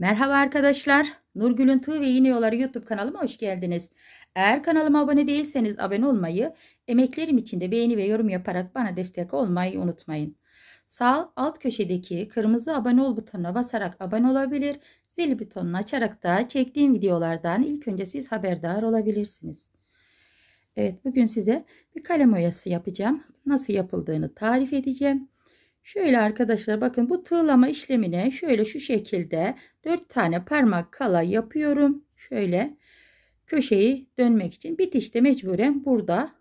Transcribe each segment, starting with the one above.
Merhaba arkadaşlar. Nurgül'ün Tığ ve İğne Yolları YouTube kanalıma hoş geldiniz. Eğer kanalıma abone değilseniz abone olmayı, emeklerim için de beğeni ve yorum yaparak bana destek olmayı unutmayın. Sağ alt köşedeki kırmızı abone ol butonuna basarak abone olabilir, zil butonunu açarak da çektiğim videolardan ilk önce siz haberdar olabilirsiniz. Evet bugün size bir kalem oyası yapacağım. Nasıl yapıldığını tarif edeceğim. Şöyle arkadaşlar bakın bu tığlama işlemine şöyle şu şekilde 4 tane parmak kala yapıyorum. Şöyle köşeyi dönmek için bitişte mecburen burada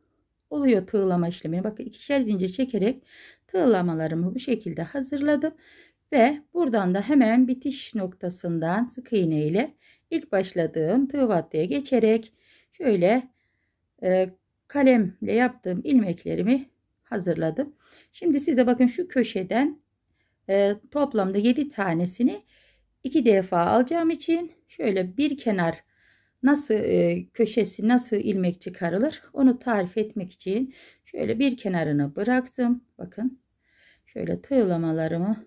oluyor tığlama işlemi. Bakın ikişer zincir çekerek tığlamalarımı bu şekilde hazırladım. Ve buradan da hemen bitiş noktasından sık iğne ile ilk başladığım tığ vattaya geçerek şöyle e, kalemle yaptığım ilmeklerimi hazırladım. Şimdi size bakın şu köşeden e, toplamda 7 tanesini 2 defa alacağım için şöyle bir kenar nasıl e, köşesi nasıl ilmek çıkarılır onu tarif etmek için şöyle bir kenarını bıraktım. Bakın şöyle tığlamalarımı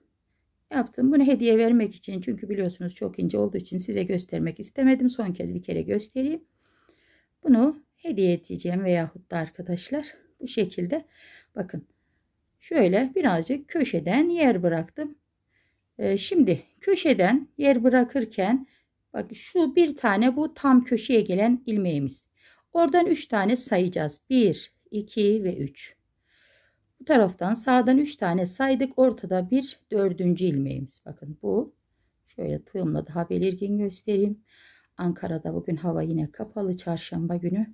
yaptım. Bunu hediye vermek için çünkü biliyorsunuz çok ince olduğu için size göstermek istemedim. Son kez bir kere göstereyim. Bunu hediye edeceğim veyahut da arkadaşlar bu şekilde bakın şöyle birazcık köşeden yer bıraktım. Ee, şimdi köşeden yer bırakırken bak şu bir tane bu tam köşeye gelen ilmeğimiz. Oradan üç tane sayacağız. 1, 2 ve 3. Bu taraftan sağdan üç tane saydık. Ortada bir dördüncü ilmeğimiz. Bakın bu. Şöyle tığımla daha belirgin göstereyim. Ankara'da bugün hava yine kapalı çarşamba günü.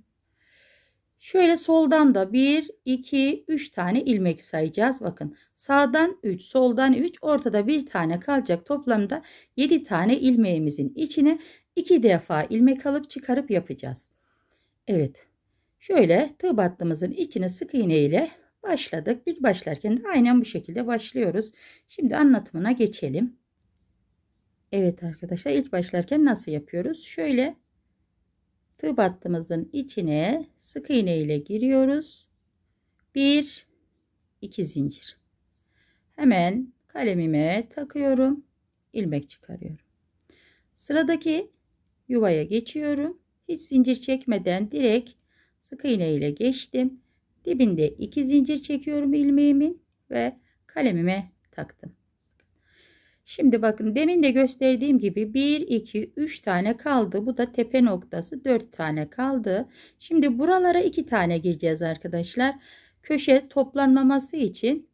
Şöyle soldan da 1, 2, 3 tane ilmek sayacağız. Bakın sağdan 3, soldan 3, ortada bir tane kalacak. Toplamda 7 tane ilmeğimizin içine 2 defa ilmek alıp çıkarıp yapacağız. Evet. Şöyle tığ battımızın içine sık iğne ile başladık. İlk başlarken de aynen bu şekilde başlıyoruz. Şimdi anlatımına geçelim. Evet arkadaşlar ilk başlarken nasıl yapıyoruz? Şöyle tığ battımızın içine sık iğne ile giriyoruz. 1 2 zincir. Hemen kalemime takıyorum. ilmek çıkarıyorum. Sıradaki yuvaya geçiyorum. Hiç zincir çekmeden direkt sık iğne ile geçtim. Dibinde 2 zincir çekiyorum ilmeğimin ve kalemime taktım. Şimdi bakın demin de gösterdiğim gibi 1, 2, 3 tane kaldı. Bu da tepe noktası 4 tane kaldı. Şimdi buralara 2 tane gireceğiz arkadaşlar. Köşe toplanmaması için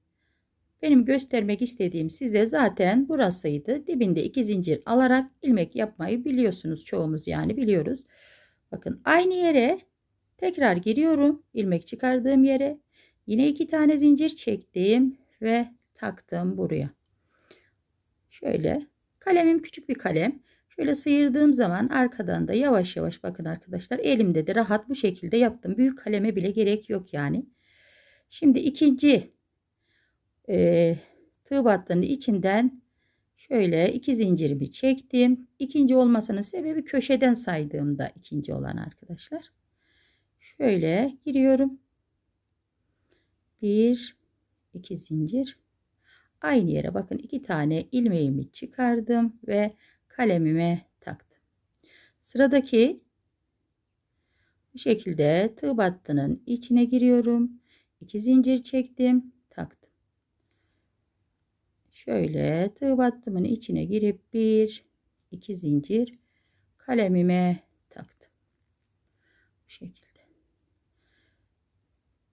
benim göstermek istediğim size zaten burasıydı. Dibinde 2 zincir alarak ilmek yapmayı biliyorsunuz. Çoğumuz yani biliyoruz. Bakın aynı yere tekrar giriyorum. ilmek çıkardığım yere yine 2 tane zincir çektim ve taktım buraya şöyle kalemim küçük bir kalem. Şöyle sıyırdığım zaman arkadan da yavaş yavaş bakın arkadaşlar elimde de rahat bu şekilde yaptım. Büyük kaleme bile gerek yok yani. Şimdi ikinci e, tığ battığının içinden şöyle iki zincirimi çektim. İkinci olmasının sebebi köşeden saydığımda ikinci olan arkadaşlar. Şöyle giriyorum. Bir iki zincir Aynı yere bakın iki tane ilmeğimi çıkardım ve kalemime taktım. Sıradaki bu şekilde tığ battının içine giriyorum. İki zincir çektim, taktım. Şöyle tığ battımın içine girip bir, iki zincir kalemime taktım. Bu şekilde.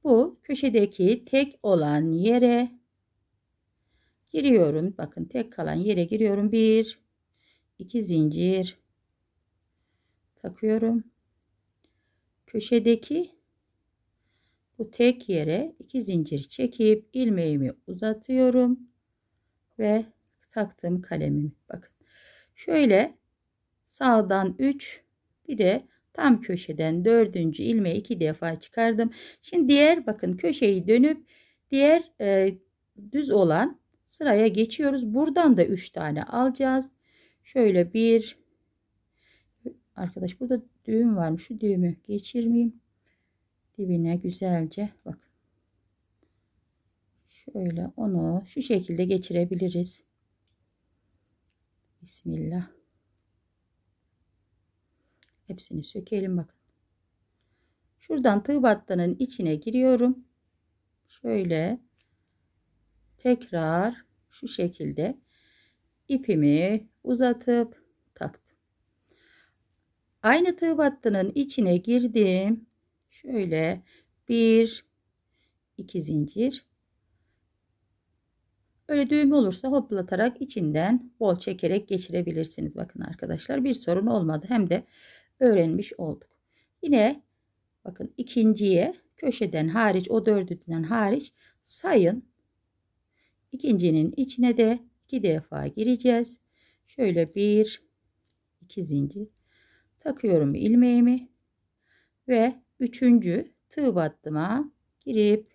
Bu köşedeki tek olan yere Giriyorum. Bakın tek kalan yere giriyorum. Bir, iki zincir takıyorum. Köşedeki bu tek yere iki zincir çekip ilmeğimi uzatıyorum ve taktığım kalemimi bakın. Şöyle sağdan 3 bir de tam köşeden dördüncü ilmeği iki defa çıkardım. Şimdi diğer bakın köşeyi dönüp diğer e, düz olan sıraya geçiyoruz. Buradan da 3 tane alacağız. Şöyle bir arkadaş burada düğüm varmış. Şu düğümü geçirmeyeyim. Dibine güzelce bak. Şöyle onu şu şekilde geçirebiliriz. Bismillah. Hepsini sökelim bakın. Şuradan tığ battanın içine giriyorum. Şöyle tekrar şu şekilde ipimi uzatıp taktım. Aynı tığ battının içine girdim. Şöyle bir iki zincir. Öyle düğüm olursa hoplatarak içinden bol çekerek geçirebilirsiniz. Bakın arkadaşlar bir sorun olmadı. Hem de öğrenmiş olduk. Yine bakın ikinciye köşeden hariç o dördünden hariç sayın İkincinin içine de iki defa gireceğiz. Şöyle bir iki zincir takıyorum ilmeğimi ve üçüncü tığ battıma girip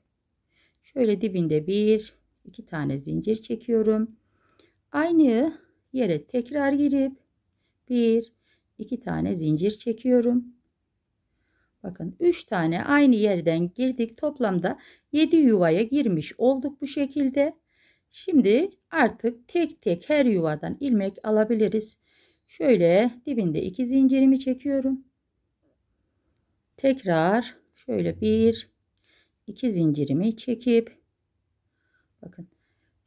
şöyle dibinde bir iki tane zincir çekiyorum. Aynı yere tekrar girip bir iki tane zincir çekiyorum. Bakın 3 tane aynı yerden girdik. Toplamda 7 yuvaya girmiş olduk bu şekilde. Şimdi artık tek tek her yuvadan ilmek alabiliriz. Şöyle dibinde iki zincirimi çekiyorum. Tekrar şöyle bir iki zincirimi çekip bakın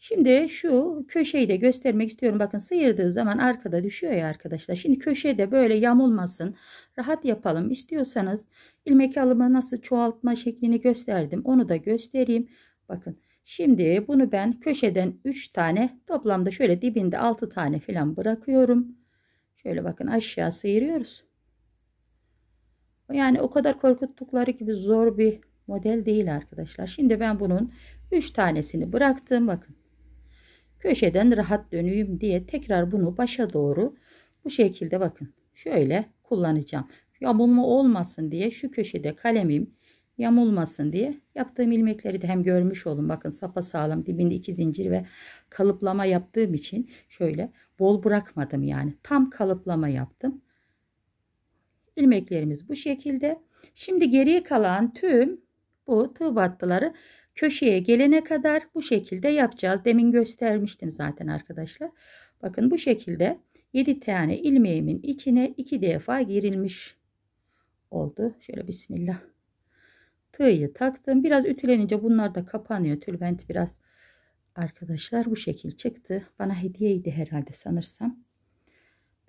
Şimdi şu köşeyi de göstermek istiyorum. Bakın sıyırdığı zaman arkada düşüyor ya arkadaşlar. Şimdi köşede böyle yamulmasın. Rahat yapalım. istiyorsanız ilmek alımı nasıl çoğaltma şeklini gösterdim. Onu da göstereyim. Bakın Şimdi bunu ben köşeden 3 tane toplamda şöyle dibinde 6 tane falan bırakıyorum. Şöyle bakın aşağı sıyırıyoruz. Yani o kadar korkuttukları gibi zor bir model değil arkadaşlar. Şimdi ben bunun 3 tanesini bıraktım bakın. Köşeden rahat döneyim diye tekrar bunu başa doğru bu şekilde bakın. Şöyle kullanacağım. Yamulma olmasın diye şu köşede kalemim yamulmasın diye yaptığım ilmekleri de hem görmüş olun bakın sapa sağlam dibinde iki zincir ve kalıplama yaptığım için şöyle bol bırakmadım yani tam kalıplama yaptım ilmeklerimiz bu şekilde şimdi geriye kalan tüm bu tığ battıları köşeye gelene kadar bu şekilde yapacağız demin göstermiştim zaten arkadaşlar bakın bu şekilde 7 tane ilmeğimin içine 2 defa girilmiş oldu şöyle bismillah tığ'yı taktım. Biraz ütülenince bunlar da kapanıyor. Tülbent biraz arkadaşlar bu şekil çıktı. Bana hediyeydi herhalde sanırsam.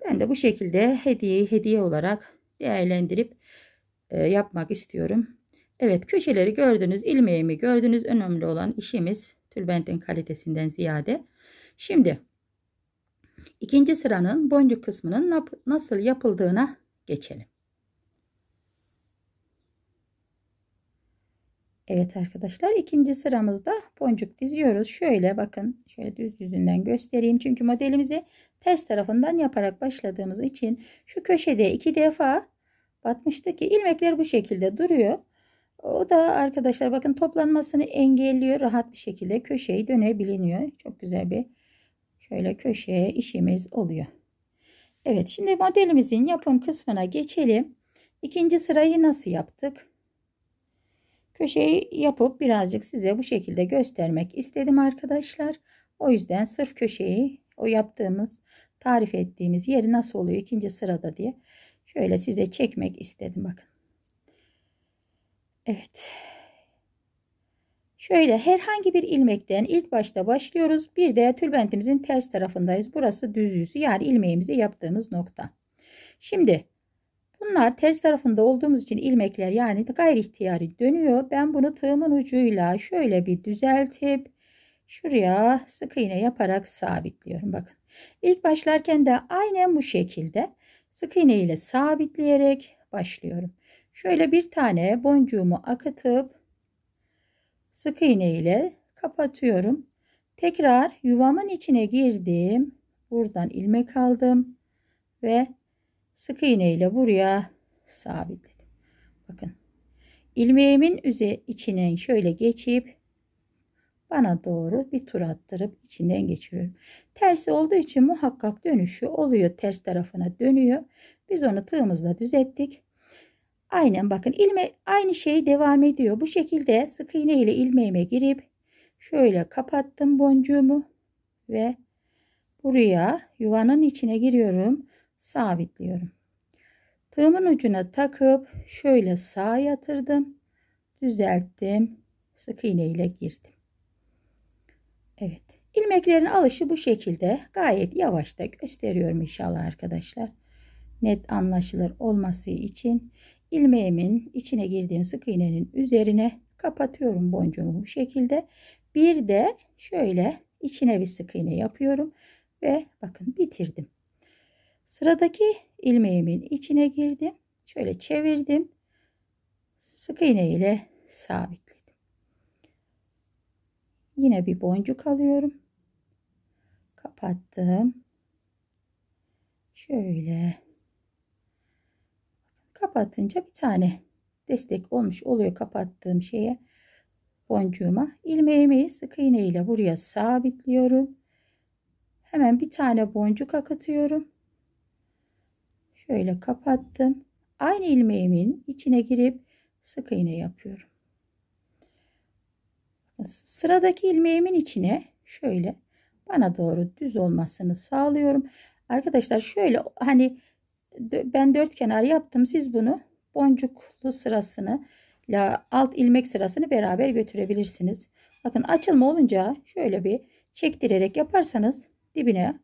Ben de bu şekilde hediyeyi hediye olarak değerlendirip e, yapmak istiyorum. Evet köşeleri gördünüz, ilmeğimi gördünüz. Önemli olan işimiz tülbentin kalitesinden ziyade. Şimdi ikinci sıranın boncuk kısmının nasıl yapıldığına geçelim. Evet arkadaşlar ikinci sıramızda boncuk diziyoruz. Şöyle bakın şöyle düz yüzünden göstereyim. Çünkü modelimizi ters tarafından yaparak başladığımız için şu köşede iki defa batmıştı ki ilmekler bu şekilde duruyor. O da arkadaşlar bakın toplanmasını engelliyor. Rahat bir şekilde köşeyi dönebiliniyor. Çok güzel bir şöyle köşeye işimiz oluyor. Evet şimdi modelimizin yapım kısmına geçelim. İkinci sırayı nasıl yaptık? Köşeyi yapıp birazcık size bu şekilde göstermek istedim arkadaşlar. O yüzden sırf köşeyi o yaptığımız tarif ettiğimiz yeri nasıl oluyor ikinci sırada diye şöyle size çekmek istedim bakın. Evet. Şöyle herhangi bir ilmekten ilk başta başlıyoruz. Bir de tülbentimizin ters tarafındayız. Burası düz yüzü yani ilmeğimizi yaptığımız nokta. Şimdi Bunlar ters tarafında olduğumuz için ilmekler yani gayri ihtiyari dönüyor. Ben bunu tığımın ucuyla şöyle bir düzeltip şuraya sık iğne yaparak sabitliyorum. Bakın ilk başlarken de aynen bu şekilde sık iğne ile sabitleyerek başlıyorum. Şöyle bir tane boncuğumu akıtıp sık iğne ile kapatıyorum. Tekrar yuvamın içine girdim. Buradan ilmek aldım ve sık iğneyle buraya sabitledim. Bakın ilmeğimin üze içine şöyle geçip bana doğru bir tur attırıp içinden geçiriyorum. Tersi olduğu için muhakkak dönüşü oluyor. Ters tarafına dönüyor. Biz onu tığımızla düzelttik. Aynen bakın ilme aynı şey devam ediyor. Bu şekilde sık iğne ile ilmeğime girip şöyle kapattım boncuğumu ve buraya yuvanın içine giriyorum sabitliyorum. Tığımın ucuna takıp şöyle sağa yatırdım. Düzelttim. Sık iğne ile girdim. Evet. ilmeklerin alışı bu şekilde. Gayet yavaşta gösteriyorum inşallah arkadaşlar. Net anlaşılır olması için ilmeğimin içine girdiğim sık iğnenin üzerine kapatıyorum boncuğumu bu şekilde. Bir de şöyle içine bir sık iğne yapıyorum ve bakın bitirdim. Sıradaki ilmeğimin içine girdim. Şöyle çevirdim. Sık iğne ile sabitledim. Yine bir boncuk alıyorum. Kapattım. Şöyle kapatınca bir tane destek olmuş oluyor kapattığım şeye boncuğuma ilmeğimi sık iğne ile buraya sabitliyorum hemen bir tane boncuk akatıyorum şöyle kapattım. Aynı ilmeğimin içine girip sık iğne yapıyorum. Sıradaki ilmeğimin içine şöyle bana doğru düz olmasını sağlıyorum. Arkadaşlar şöyle hani ben dört kenar yaptım. Siz bunu boncuklu sırasını ya alt ilmek sırasını beraber götürebilirsiniz. Bakın açılma olunca şöyle bir çektirerek yaparsanız dibine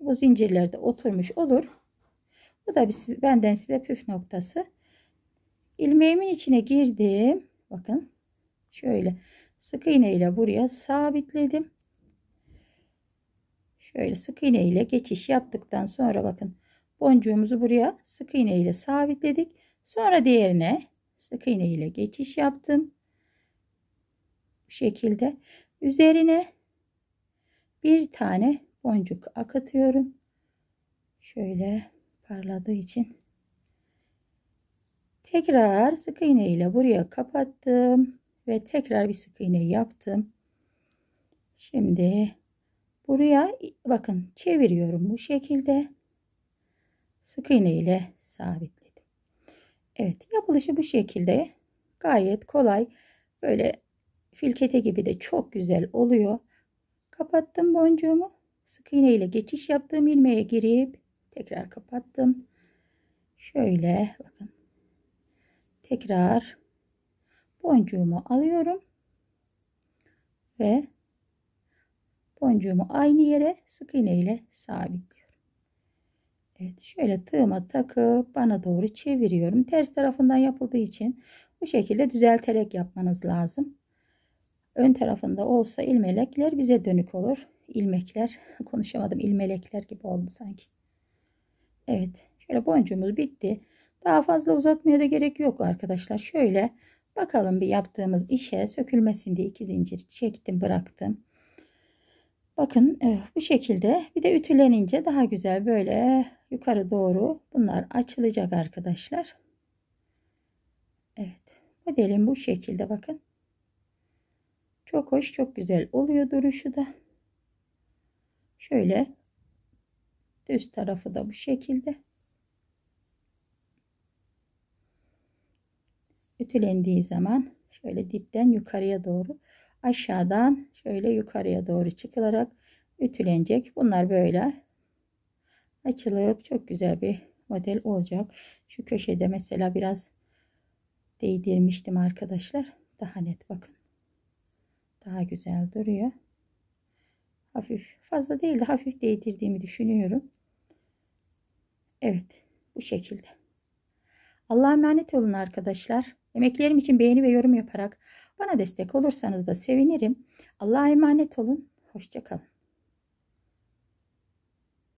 bu zincirlerde oturmuş olur. Bu da bir, benden size püf noktası. İlmeğimin içine girdim. Bakın şöyle sık iğne ile buraya sabitledim. Şöyle sık iğne ile geçiş yaptıktan sonra bakın boncuğumuzu buraya sık iğne ile sabitledik. Sonra diğerine sık iğne ile geçiş yaptım. Bu şekilde üzerine bir tane boncuk akatıyorum. Şöyle toparladığı için tekrar sık iğne ile buraya kapattım ve tekrar bir sık iğne yaptım. Şimdi buraya bakın çeviriyorum bu şekilde. Sık iğne ile sabitledim. Evet yapılışı bu şekilde gayet kolay. Böyle filkete gibi de çok güzel oluyor. Kapattım boncuğumu. Sık iğne ile geçiş yaptığım ilmeğe girip Tekrar kapattım. Şöyle bakın. Tekrar boncuğumu alıyorum. Ve boncuğumu aynı yere sık iğne ile sabitliyorum. Evet şöyle tığıma takıp bana doğru çeviriyorum. Ters tarafından yapıldığı için bu şekilde düzelterek yapmanız lazım. Ön tarafında olsa ilmelekler bize dönük olur. İlmekler konuşamadım ilmelekler gibi oldu sanki. Evet. Şöyle boncuğumuz bitti. Daha fazla uzatmaya da gerek yok arkadaşlar. Şöyle bakalım bir yaptığımız işe sökülmesin diye iki zincir çektim bıraktım. Bakın eh, bu şekilde bir de ütülenince daha güzel böyle yukarı doğru bunlar açılacak arkadaşlar. Evet modelim bu şekilde bakın. Çok hoş çok güzel oluyor duruşu da. Şöyle Düz tarafı da bu şekilde. Ütülendiği zaman şöyle dipten yukarıya doğru aşağıdan şöyle yukarıya doğru çıkılarak ütülenecek. Bunlar böyle açılıp çok güzel bir model olacak. Şu köşede mesela biraz değdirmiştim arkadaşlar. Daha net bakın. Daha güzel duruyor. Hafif fazla değil de hafif değdirdiğimi düşünüyorum. Evet bu şekilde. Allah'a emanet olun arkadaşlar. Emeklerim için beğeni ve yorum yaparak bana destek olursanız da sevinirim. Allah'a emanet olun. Hoşçakalın.